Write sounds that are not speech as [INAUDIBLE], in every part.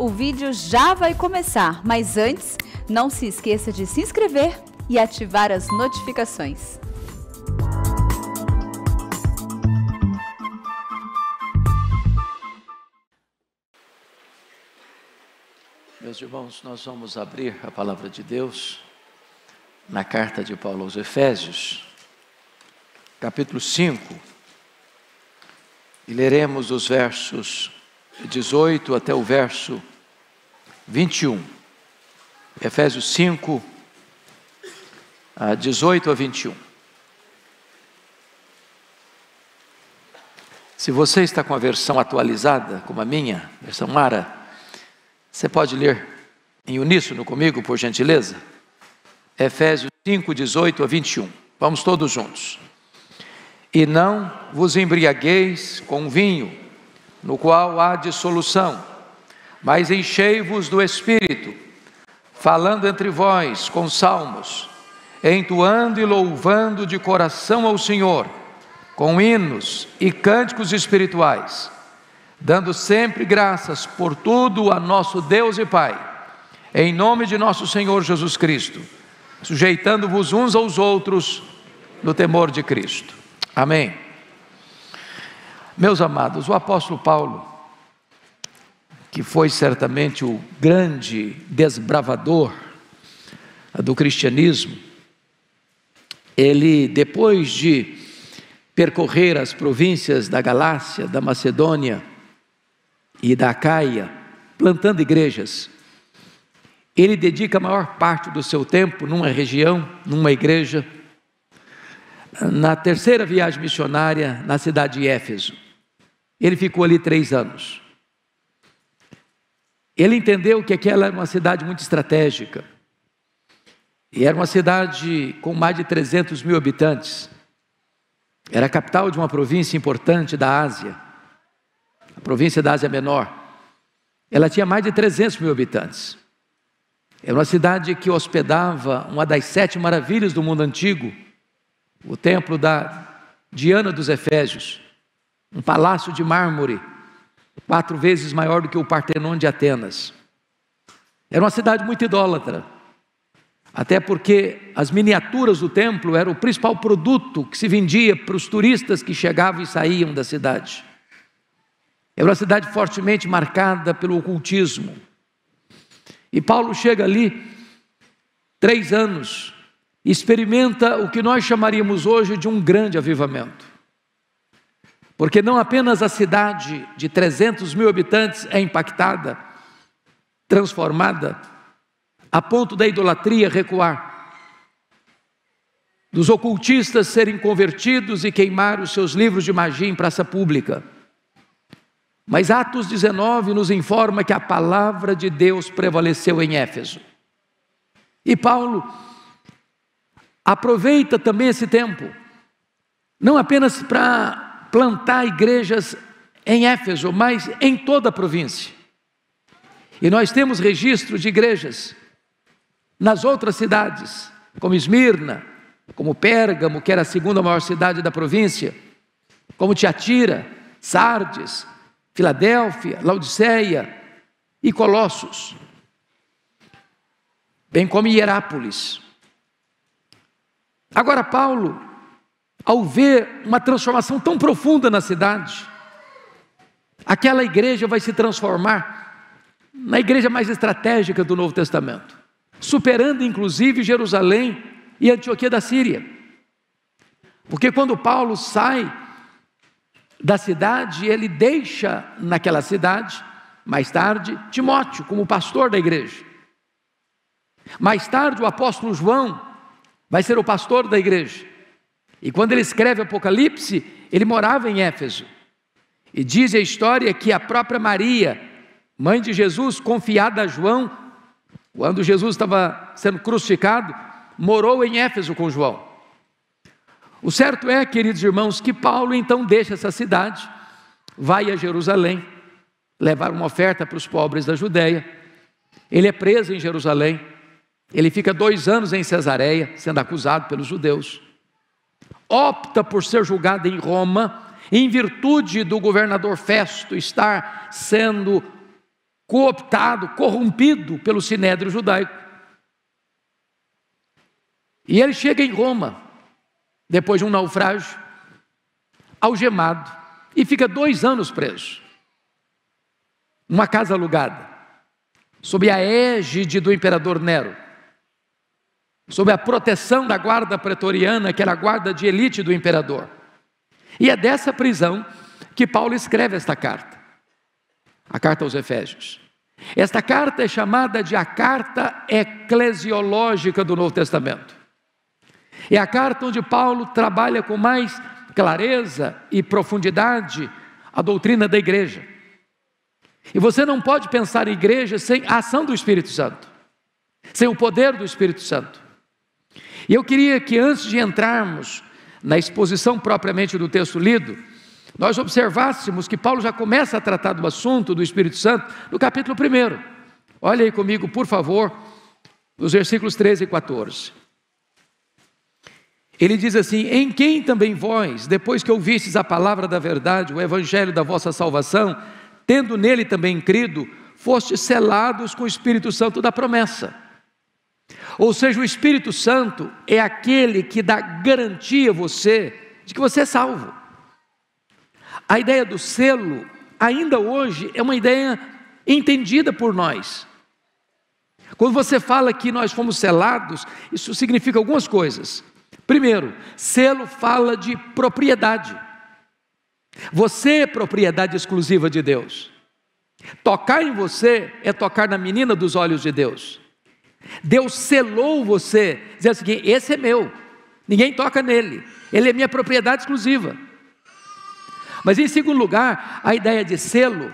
o vídeo já vai começar, mas antes, não se esqueça de se inscrever e ativar as notificações. Meus irmãos, nós vamos abrir a palavra de Deus na carta de Paulo aos Efésios, capítulo 5, e leremos os versos 18 até o verso 21. Efésios 5, 18 ah, a 21. Se você está com a versão atualizada, como a minha, versão Mara, você pode ler em uníssono comigo, por gentileza? Efésios 5, 18 a 21. Vamos todos juntos. E não vos embriagueis com vinho no qual há dissolução. Mas enchei-vos do Espírito, falando entre vós com salmos, entoando e louvando de coração ao Senhor, com hinos e cânticos espirituais, dando sempre graças por tudo a nosso Deus e Pai, em nome de nosso Senhor Jesus Cristo, sujeitando-vos uns aos outros no temor de Cristo. Amém. Meus amados, o apóstolo Paulo, que foi certamente o grande desbravador do cristianismo, ele, depois de percorrer as províncias da Galácia, da Macedônia e da Acaia, plantando igrejas, ele dedica a maior parte do seu tempo numa região, numa igreja. Na terceira viagem missionária, na cidade de Éfeso, ele ficou ali três anos. Ele entendeu que aquela era uma cidade muito estratégica. E era uma cidade com mais de 300 mil habitantes. Era a capital de uma província importante da Ásia, a província da Ásia é Menor. Ela tinha mais de 300 mil habitantes. Era uma cidade que hospedava uma das sete maravilhas do mundo antigo, o templo da Diana dos Efésios um palácio de mármore, quatro vezes maior do que o Partenon de Atenas. Era uma cidade muito idólatra, até porque as miniaturas do templo eram o principal produto que se vendia para os turistas que chegavam e saíam da cidade. Era uma cidade fortemente marcada pelo ocultismo. E Paulo chega ali, três anos, experimenta o que nós chamaríamos hoje de um grande avivamento porque não apenas a cidade de 300 mil habitantes é impactada, transformada, a ponto da idolatria recuar, dos ocultistas serem convertidos e queimar os seus livros de magia em praça pública. Mas Atos 19 nos informa que a palavra de Deus prevaleceu em Éfeso. E Paulo aproveita também esse tempo, não apenas para plantar igrejas em Éfeso, mas em toda a província. E nós temos registros de igrejas nas outras cidades, como Esmirna, como Pérgamo, que era a segunda maior cidade da província, como Tiatira, Sardes, Filadélfia, Laodiceia e Colossos, bem como Hierápolis. Agora, Paulo ao ver uma transformação tão profunda na cidade. Aquela igreja vai se transformar na igreja mais estratégica do Novo Testamento, superando inclusive Jerusalém e Antioquia da Síria. Porque quando Paulo sai da cidade, ele deixa naquela cidade, mais tarde, Timóteo como pastor da igreja. Mais tarde, o apóstolo João vai ser o pastor da igreja. E quando ele escreve Apocalipse, ele morava em Éfeso. E diz a história que a própria Maria, mãe de Jesus, confiada a João, quando Jesus estava sendo crucificado, morou em Éfeso com João. O certo é, queridos irmãos, que Paulo então deixa essa cidade, vai a Jerusalém, levar uma oferta para os pobres da Judéia. Ele é preso em Jerusalém, ele fica dois anos em Cesareia, sendo acusado pelos judeus opta por ser julgada em Roma, em virtude do governador Festo estar sendo cooptado, corrompido pelo sinédrio judaico. E ele chega em Roma, depois de um naufrágio, algemado, e fica dois anos preso. numa casa alugada, sob a égide do imperador Nero sob a proteção da guarda pretoriana, que era a guarda de elite do imperador. E é dessa prisão que Paulo escreve esta carta, a carta aos Efésios. Esta carta é chamada de a carta eclesiológica do Novo Testamento. É a carta onde Paulo trabalha com mais clareza e profundidade a doutrina da igreja. E você não pode pensar em igreja sem a ação do Espírito Santo, sem o poder do Espírito Santo. E eu queria que antes de entrarmos na exposição propriamente do texto lido, nós observássemos que Paulo já começa a tratar do assunto do Espírito Santo no capítulo 1. Olha aí comigo, por favor, nos versículos 13 e 14. Ele diz assim: Em quem também vós, depois que ouvistes a palavra da verdade, o evangelho da vossa salvação, tendo nele também crido, fostes selados com o Espírito Santo da promessa ou seja, o Espírito Santo é aquele que dá garantia a você de que você é salvo. A ideia do selo, ainda hoje, é uma ideia entendida por nós. Quando você fala que nós fomos selados, isso significa algumas coisas. Primeiro, selo fala de propriedade. Você é propriedade exclusiva de Deus. Tocar em você é tocar na menina dos olhos de Deus. Deus selou você, dizendo assim: esse é meu, ninguém toca nele, ele é minha propriedade exclusiva. Mas em segundo lugar, a ideia de selo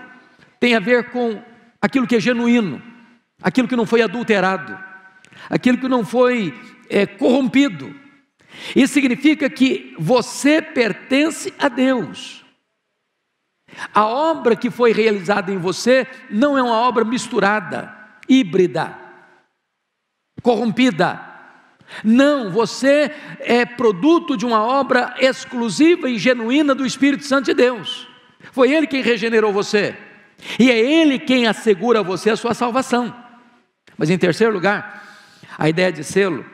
tem a ver com aquilo que é genuíno, aquilo que não foi adulterado, aquilo que não foi é, corrompido. Isso significa que você pertence a Deus. A obra que foi realizada em você não é uma obra misturada, híbrida corrompida. Não, você é produto de uma obra exclusiva e genuína do Espírito Santo de Deus. Foi Ele quem regenerou você. E é Ele quem assegura a você a sua salvação. Mas em terceiro lugar, a ideia de selo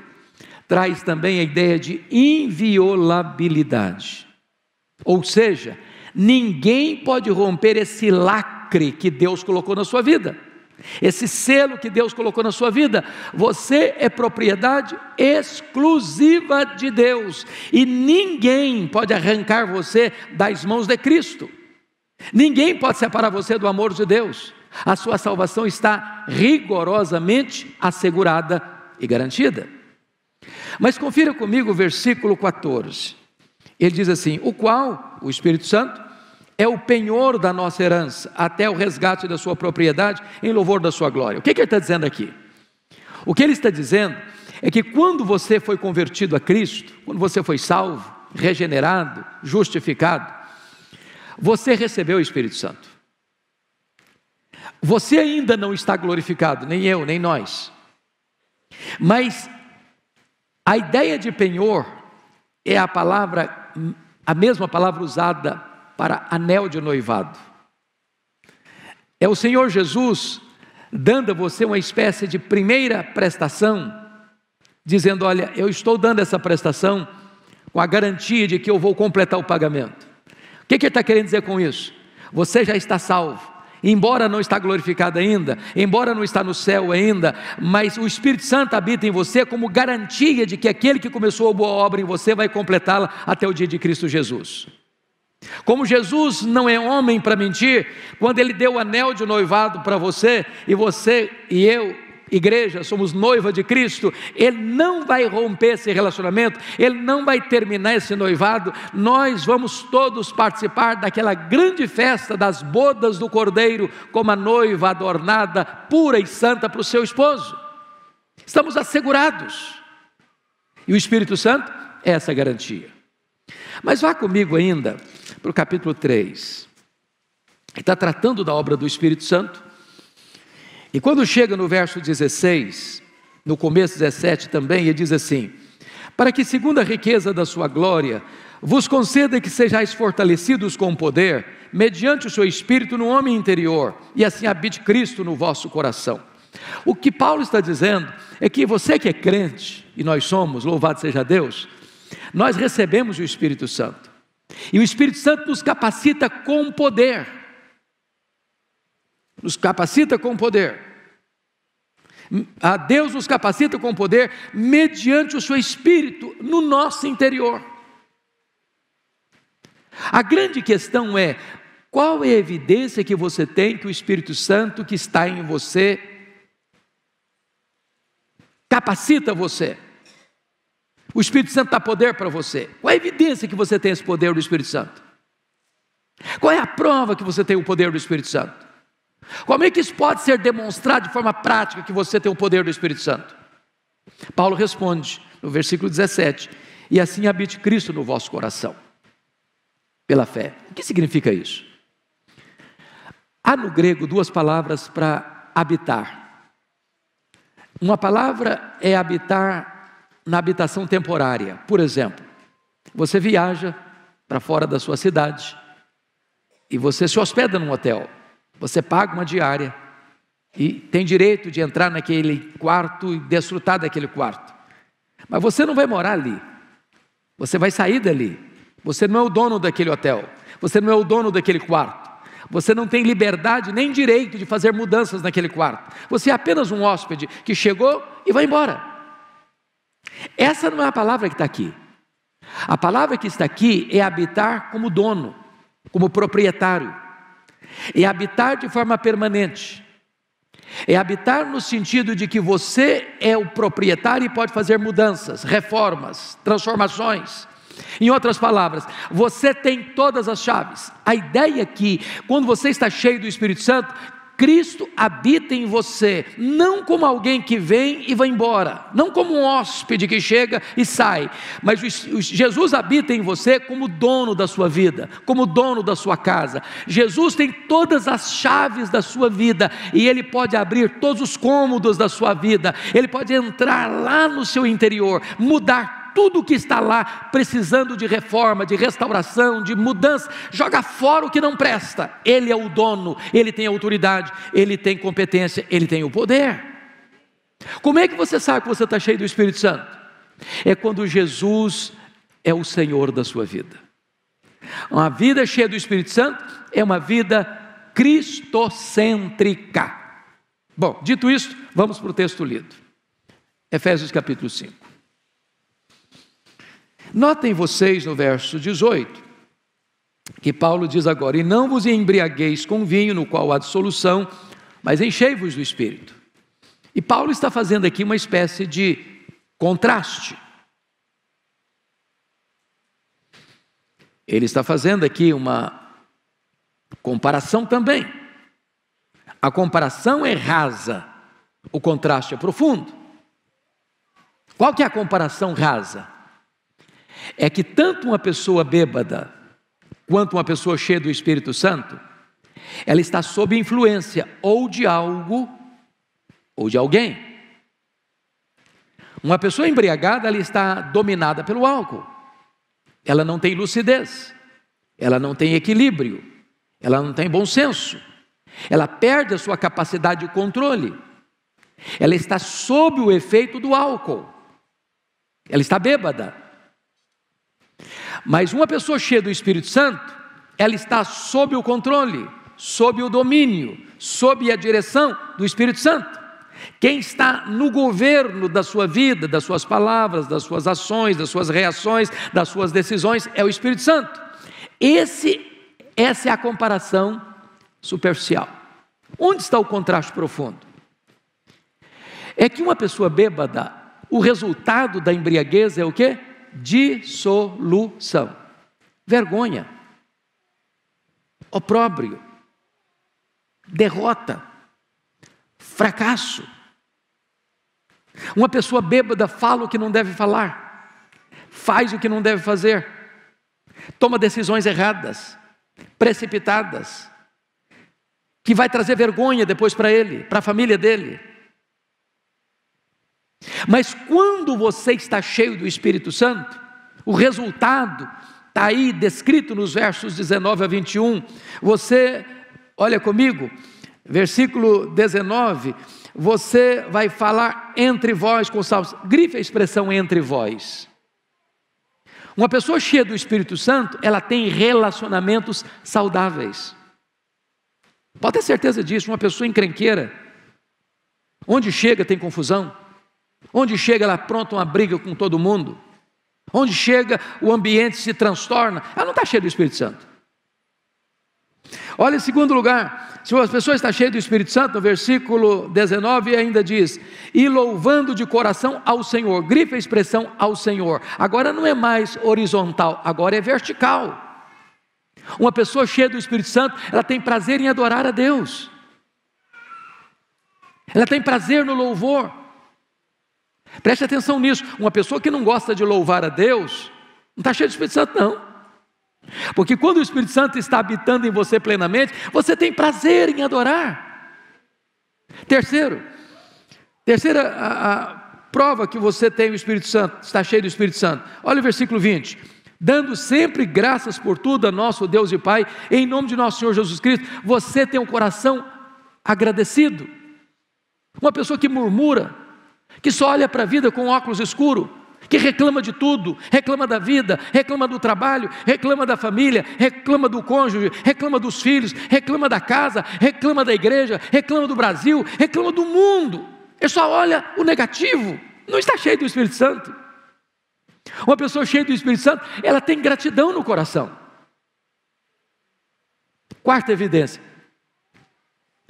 traz também a ideia de inviolabilidade. Ou seja, ninguém pode romper esse lacre que Deus colocou na sua vida. Esse selo que Deus colocou na sua vida, você é propriedade exclusiva de Deus, e ninguém pode arrancar você das mãos de Cristo. Ninguém pode separar você do amor de Deus. A sua salvação está rigorosamente assegurada e garantida. Mas confira comigo o versículo 14. Ele diz assim: O qual, o Espírito Santo, é o penhor da nossa herança, até o resgate da sua propriedade, em louvor da sua glória. O que, que ele está dizendo aqui? O que ele está dizendo é que quando você foi convertido a Cristo, quando você foi salvo, regenerado, justificado, você recebeu o Espírito Santo. Você ainda não está glorificado, nem eu, nem nós. Mas a ideia de penhor é a palavra, a mesma palavra usada para anel de noivado. É o Senhor Jesus dando a você uma espécie de primeira prestação, dizendo: Olha, eu estou dando essa prestação com a garantia de que eu vou completar o pagamento. O que, que ele está querendo dizer com isso? Você já está salvo embora não está glorificado ainda, embora não está no céu ainda, mas o Espírito Santo habita em você como garantia de que aquele que começou a boa obra em você vai completá-la até o dia de Cristo Jesus. Como Jesus não é homem para mentir, quando ele deu o anel de noivado para você, e você e eu, igreja, somos noiva de Cristo, ele não vai romper esse relacionamento, ele não vai terminar esse noivado, nós vamos todos participar daquela grande festa das bodas do Cordeiro, como a noiva adornada, pura e santa para o seu esposo. Estamos assegurados. E o Espírito Santo é essa garantia. Mas vá comigo ainda para o capítulo 3. Ele está tratando da obra do Espírito Santo. E quando chega no verso 16, no começo 17 também, ele diz assim: Para que, segundo a riqueza da sua glória, vos conceda que sejais fortalecidos com poder, mediante o seu espírito no homem interior, e assim habite Cristo no vosso coração. O que Paulo está dizendo é que você que é crente, e nós somos, louvado seja Deus, nós recebemos o Espírito Santo. E o Espírito Santo nos capacita com poder. Nos capacita com poder. A Deus nos capacita com poder mediante o seu espírito no nosso interior. A grande questão é: qual é a evidência que você tem que o Espírito Santo que está em você capacita você? O Espírito Santo dá poder para você. Qual é a evidência que você tem esse poder do Espírito Santo? Qual é a prova que você tem o poder do Espírito Santo? Como é que isso pode ser demonstrado de forma prática que você tem o poder do Espírito Santo? Paulo responde no versículo 17: E assim habite Cristo no vosso coração, pela fé. O que significa isso? Há no grego duas palavras para habitar. Uma palavra é habitar na habitação temporária. Por exemplo, você viaja para fora da sua cidade e você se hospeda num hotel. Você paga uma diária e tem direito de entrar naquele quarto e desfrutar daquele quarto. Mas você não vai morar ali. Você vai sair dali. Você não é o dono daquele hotel. Você não é o dono daquele quarto. Você não tem liberdade nem direito de fazer mudanças naquele quarto. Você é apenas um hóspede que chegou e vai embora. Essa não é a palavra que está aqui. A palavra que está aqui é habitar como dono, como proprietário. É habitar de forma permanente. É habitar no sentido de que você é o proprietário e pode fazer mudanças, reformas, transformações. Em outras palavras, você tem todas as chaves. A ideia é que, quando você está cheio do Espírito Santo, Cristo habita em você, não como alguém que vem e vai embora, não como um hóspede que chega e sai, mas Jesus habita em você como dono da sua vida, como dono da sua casa. Jesus tem todas as chaves da sua vida e ele pode abrir todos os cômodos da sua vida, ele pode entrar lá no seu interior, mudar tudo que está lá precisando de reforma, de restauração, de mudança, joga fora o que não presta. Ele é o dono, ele tem autoridade, ele tem competência, ele tem o poder. Como é que você sabe que você está cheio do Espírito Santo? É quando Jesus é o Senhor da sua vida. Uma vida cheia do Espírito Santo é uma vida cristocêntrica. Bom, dito isso, vamos para o texto lido. Efésios capítulo 5. Notem vocês no verso 18, que Paulo diz agora: E não vos embriagueis com vinho, no qual há dissolução, mas enchei-vos do espírito. E Paulo está fazendo aqui uma espécie de contraste. Ele está fazendo aqui uma comparação também. A comparação é rasa, o contraste é profundo. Qual que é a comparação rasa? é que tanto uma pessoa bêbada quanto uma pessoa cheia do Espírito Santo, ela está sob influência ou de algo ou de alguém. Uma pessoa embriagada, ela está dominada pelo álcool. Ela não tem lucidez. Ela não tem equilíbrio. Ela não tem bom senso. Ela perde a sua capacidade de controle. Ela está sob o efeito do álcool. Ela está bêbada. Mas uma pessoa cheia do Espírito Santo, ela está sob o controle, sob o domínio, sob a direção do Espírito Santo. Quem está no governo da sua vida, das suas palavras, das suas ações, das suas reações, das suas decisões, é o Espírito Santo. Esse, essa é a comparação superficial. Onde está o contraste profundo? É que uma pessoa bêbada, o resultado da embriaguez é o quê? dissolução. Vergonha, opróbrio, derrota, fracasso. Uma pessoa bêbada fala o que não deve falar, faz o que não deve fazer, toma decisões erradas, precipitadas, que vai trazer vergonha depois para ele, para a família dele mas quando você está cheio do Espírito Santo, o resultado está aí descrito nos versos 19 a 21. Você, olha comigo, versículo 19: você vai falar entre vós com salmos. Grife a expressão entre vós. Uma pessoa cheia do Espírito Santo, ela tem relacionamentos saudáveis. Pode ter certeza disso, uma pessoa encrenqueira, onde chega tem confusão, Onde chega, ela pronta uma briga com todo mundo. Onde chega, o ambiente se transtorna. Ela não está cheia do Espírito Santo. Olha, em segundo lugar, se uma pessoa está cheia do Espírito Santo, no versículo 19 ainda diz: e louvando de coração ao Senhor, grife a expressão ao Senhor. Agora não é mais horizontal, agora é vertical. Uma pessoa cheia do Espírito Santo, ela tem prazer em adorar a Deus, ela tem prazer no louvor. Preste atenção nisso. Uma pessoa que não gosta de louvar a Deus, não está cheia do Espírito Santo, não. Porque quando o Espírito Santo está habitando em você plenamente, você tem prazer em adorar. Terceiro, terceira a, a prova que você tem o Espírito Santo, está cheio do Espírito Santo. Olha o versículo 20. Dando sempre graças por tudo a nosso Deus e Pai, em nome de nosso Senhor Jesus Cristo, você tem um coração agradecido. Uma pessoa que murmura, que só olha para a vida com óculos escuro, que reclama de tudo, reclama da vida, reclama do trabalho, reclama da família, reclama do cônjuge, reclama dos filhos, reclama da casa, reclama da igreja, reclama do Brasil, reclama do mundo. Ele só olha o negativo, não está cheio do Espírito Santo. Uma pessoa cheia do Espírito Santo, ela tem gratidão no coração. Quarta evidência.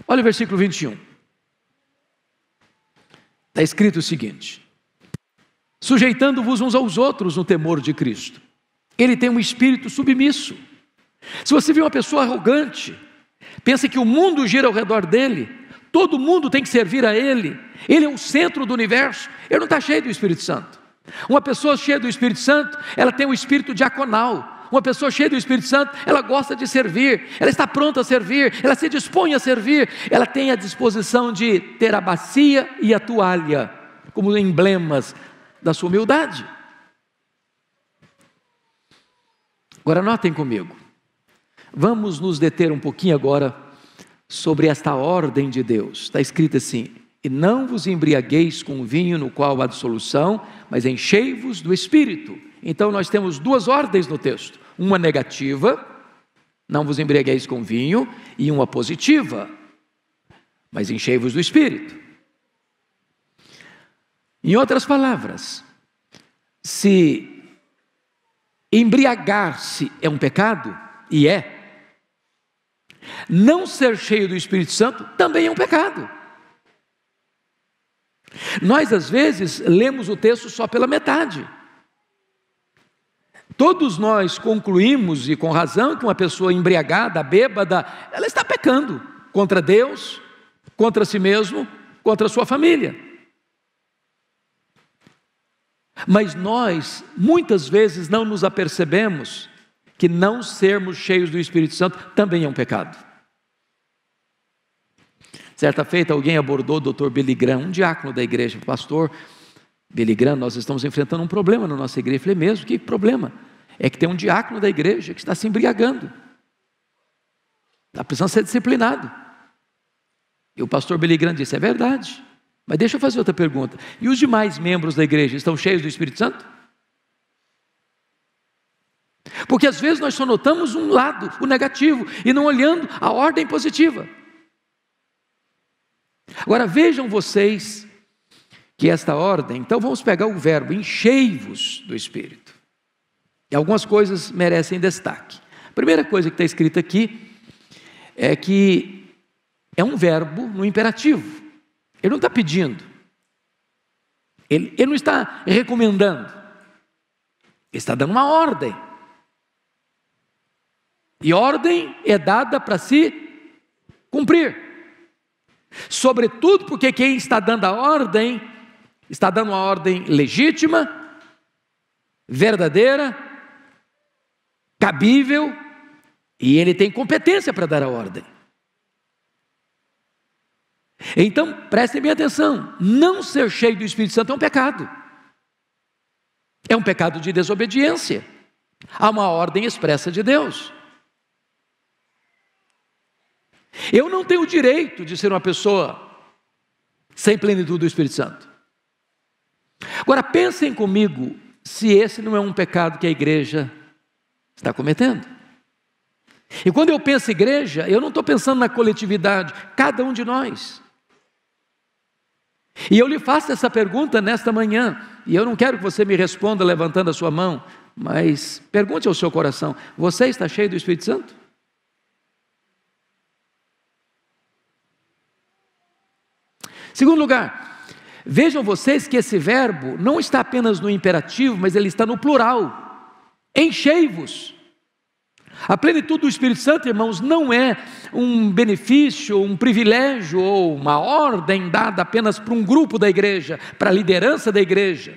Olha o versículo 21. Está escrito o seguinte: sujeitando-vos uns aos outros no temor de Cristo. Ele tem um espírito submisso. Se você vê uma pessoa arrogante, pensa que o mundo gira ao redor dele, todo mundo tem que servir a ele, ele é o centro do universo, ele não está cheio do Espírito Santo. Uma pessoa cheia do Espírito Santo, ela tem um espírito diaconal, uma pessoa cheia do Espírito Santo, ela gosta de servir, ela está pronta a servir, ela se dispõe a servir, ela tem a disposição de ter a bacia e a toalha como emblemas da sua humildade. Agora, notem comigo. Vamos nos deter um pouquinho agora sobre esta ordem de Deus. Está escrito assim: E não vos embriagueis com vinho no qual há dissolução, mas enchei-vos do espírito. Então, nós temos duas ordens no texto. Uma negativa, não vos embriagueis com vinho, e uma positiva, mas enchei-vos do espírito. Em outras palavras, se embriagar-se é um pecado, e é, não ser cheio do Espírito Santo também é um pecado. Nós, às vezes, lemos o texto só pela metade. Todos nós concluímos, e com razão, que uma pessoa embriagada, bêbada, ela está pecando contra Deus, contra si mesmo, contra sua família. Mas nós, muitas vezes, não nos apercebemos que não sermos cheios do Espírito Santo também é um pecado. Certa feita, alguém abordou o doutor Billy Graham, um diácono da igreja, pastor, Billy Graham, nós estamos enfrentando um problema na nossa igreja. Eu falei, mesmo, que problema? É que tem um diácono da igreja que está se embriagando. Está precisando ser disciplinado. E o pastor Billy Graham disse, é verdade. Mas deixa eu fazer outra pergunta. E os demais membros da igreja estão cheios do Espírito Santo? Porque às vezes nós só notamos um lado, o negativo, e não olhando a ordem positiva. Agora vejam vocês que é esta ordem. Então vamos pegar o verbo enchei-vos do Espírito. E algumas coisas merecem destaque. A primeira coisa que está escrita aqui é que é um verbo no imperativo. Ele não está pedindo. Ele, ele não está recomendando. Ele está dando uma ordem. E ordem é dada para se cumprir. Sobretudo porque quem está dando a ordem está dando uma ordem legítima, verdadeira, cabível, e ele tem competência para dar a ordem. Então, prestem bem atenção: não ser cheio do Espírito Santo é um pecado, é um pecado de desobediência a uma ordem expressa de Deus. Eu não tenho o direito de ser uma pessoa sem plenitude do Espírito Santo. Agora pensem comigo se esse não é um pecado que a igreja está cometendo. E quando eu penso igreja, eu não estou pensando na coletividade, cada um de nós. E eu lhe faço essa pergunta nesta manhã, e eu não quero que você me responda levantando a sua mão, mas pergunte ao seu coração: você está cheio do Espírito Santo? Segundo lugar, Vejam vocês que esse verbo não está apenas no imperativo, mas ele está no plural. Enchei-vos. A plenitude do Espírito Santo, irmãos, não é um benefício, um privilégio ou uma ordem dada apenas para um grupo da igreja, para a liderança da igreja,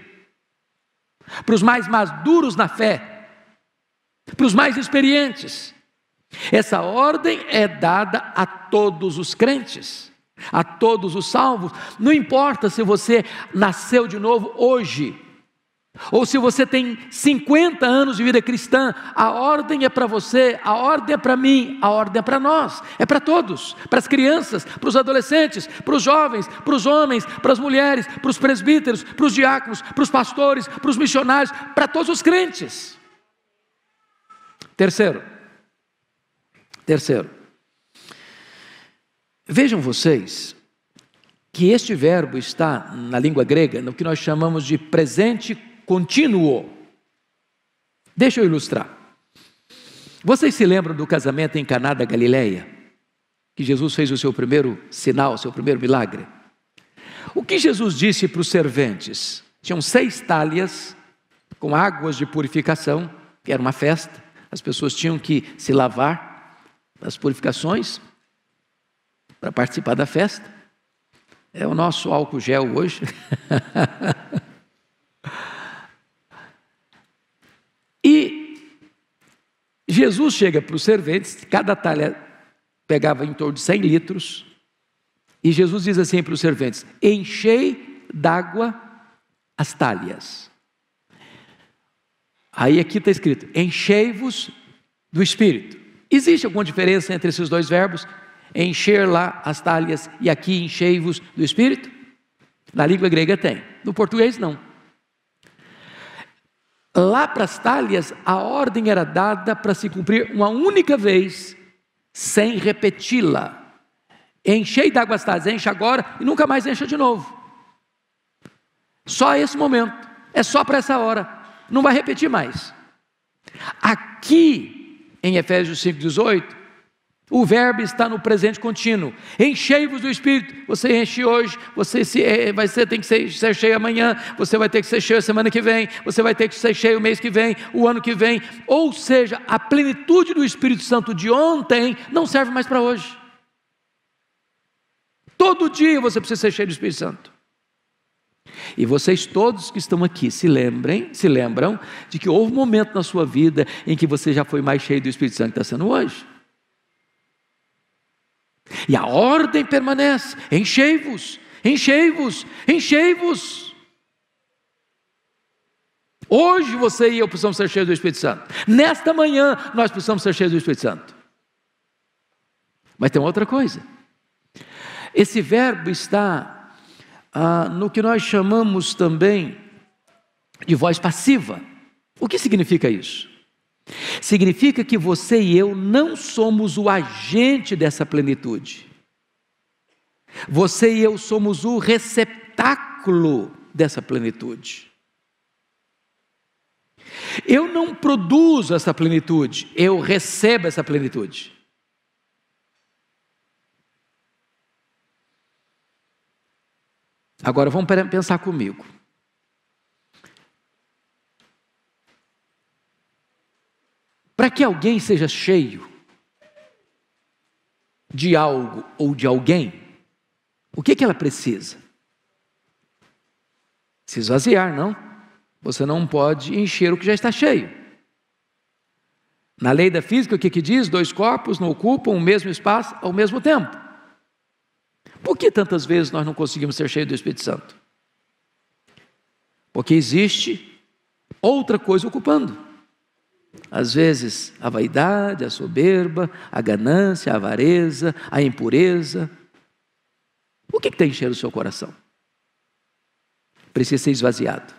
para os mais maduros na fé, para os mais experientes. Essa ordem é dada a todos os crentes a todos os salvos. Não importa se você nasceu de novo hoje, ou se você tem 50 anos de vida cristã, a ordem é para você, a ordem é para mim, a ordem é para nós, é para todos, para as crianças, para os adolescentes, para os jovens, para os homens, para as mulheres, para os presbíteros, para os diáconos, para os pastores, para os missionários, para todos os crentes. Terceiro, terceiro, Vejam vocês que este verbo está na língua grega no que nós chamamos de presente contínuo. Deixa eu ilustrar. Vocês se lembram do casamento em Caná da Galileia? Que Jesus fez o seu primeiro sinal, o seu primeiro milagre. O que Jesus disse para os serventes? Tinham seis talhas com águas de purificação, que era uma festa, as pessoas tinham que se lavar das purificações para participar da festa. É o nosso álcool gel hoje. [LAUGHS] e Jesus chega para os serventes, cada talha pegava em torno de 100 litros, e Jesus diz assim para os serventes: Enchei d'água as talhas. Aí aqui está escrito: Enchei-vos do Espírito. Existe alguma diferença entre esses dois verbos? encher lá as talhas e aqui enchei-vos do Espírito? Na língua grega tem, no português não. Lá para as talhas, a ordem era dada para se cumprir uma única vez, sem repeti-la. Enchei d'água as talhas, enche agora e nunca mais encha de novo. Só esse momento, é só para essa hora, não vai repetir mais. Aqui, em Efésios 18, o verbo está no presente contínuo. Enchei-vos do Espírito. Você enche hoje, você se, é, é vai ser, tem que ser, ser, cheio amanhã, você vai ter que ser cheio a semana que vem, você vai ter que ser cheio o mês que vem, o ano que vem. Ou seja, a plenitude do Espírito Santo de ontem não serve mais para hoje. Todo dia você precisa ser cheio do Espírito Santo. E vocês todos que estão aqui se lembrem, se lembram de que houve um momento na sua vida em que você já foi mais cheio do Espírito Santo que está sendo hoje. E a ordem permanece: enchei-vos, enchei-vos, enchei-vos. Hoje você e eu precisamos ser cheios do Espírito Santo. Nesta manhã nós precisamos ser cheios do Espírito Santo. Mas tem outra coisa. Esse verbo está ah, no que nós chamamos também de voz passiva. O que significa isso? Significa que você e eu não somos o agente dessa plenitude. Você e eu somos o receptáculo dessa plenitude. Eu não produzo essa plenitude, eu recebo essa plenitude. Agora vamos pensar comigo. Para que alguém seja cheio de algo ou de alguém, o que, que ela precisa? Se esvaziar, não? Você não pode encher o que já está cheio. Na lei da física, o que, que diz? Dois corpos não ocupam o mesmo espaço ao mesmo tempo. Por que tantas vezes nós não conseguimos ser cheios do Espírito Santo? Porque existe outra coisa ocupando. Às vezes, a vaidade, a soberba, a ganância, a avareza, a impureza. O que está enchendo o seu coração? Precisa ser esvaziado.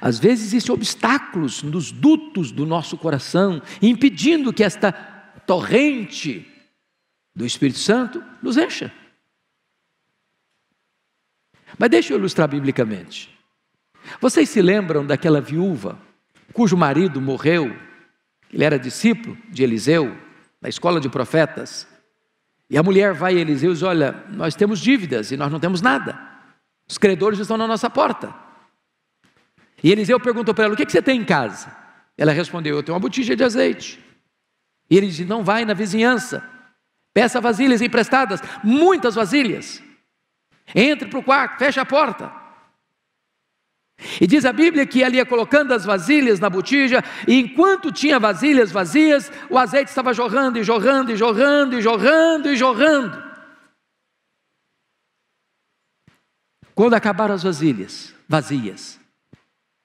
Às vezes existem obstáculos nos dutos do nosso coração, impedindo que esta torrente do Espírito Santo nos encha. Mas deixa eu ilustrar biblicamente. Vocês se lembram daquela viúva cujo marido morreu? Ele era discípulo de Eliseu, na escola de profetas. E a mulher vai a Eliseu e diz: Olha, nós temos dívidas e nós não temos nada. Os credores estão na nossa porta. E Eliseu perguntou para ela: O que, é que você tem em casa? Ela respondeu: Eu tenho uma botija de azeite. E ele disse: Não vai na vizinhança. Peça vasilhas emprestadas, muitas vasilhas. Entre para o quarto, fecha a porta. E diz a Bíblia que ali ia colocando as vasilhas na botija, e enquanto tinha vasilhas vazias, o azeite estava jorrando e jorrando e jorrando e jorrando e jorrando. Quando acabaram as vasilhas vazias,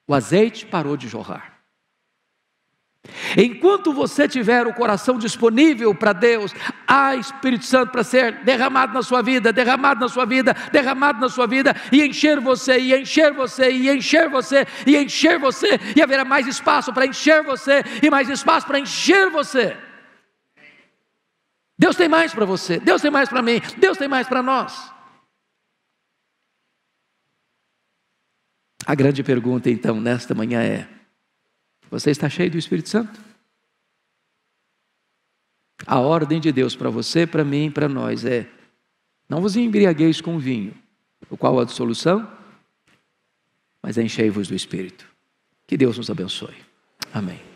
o azeite parou de jorrar. Enquanto você tiver o coração disponível para Deus, há Espírito Santo para ser derramado na sua vida, derramado na sua vida, derramado na sua vida, e encher você, e encher você, e encher você, e encher você, e haverá mais espaço para encher você, e mais espaço para encher você. Deus tem mais para você, Deus tem mais para mim, Deus tem mais para nós. A grande pergunta então nesta manhã é: você está cheio do Espírito Santo? A ordem de Deus para você, para mim, para nós é: não vos embriagueis com vinho, o qual é a dissolução, mas enchei-vos do Espírito. Que Deus nos abençoe. Amém.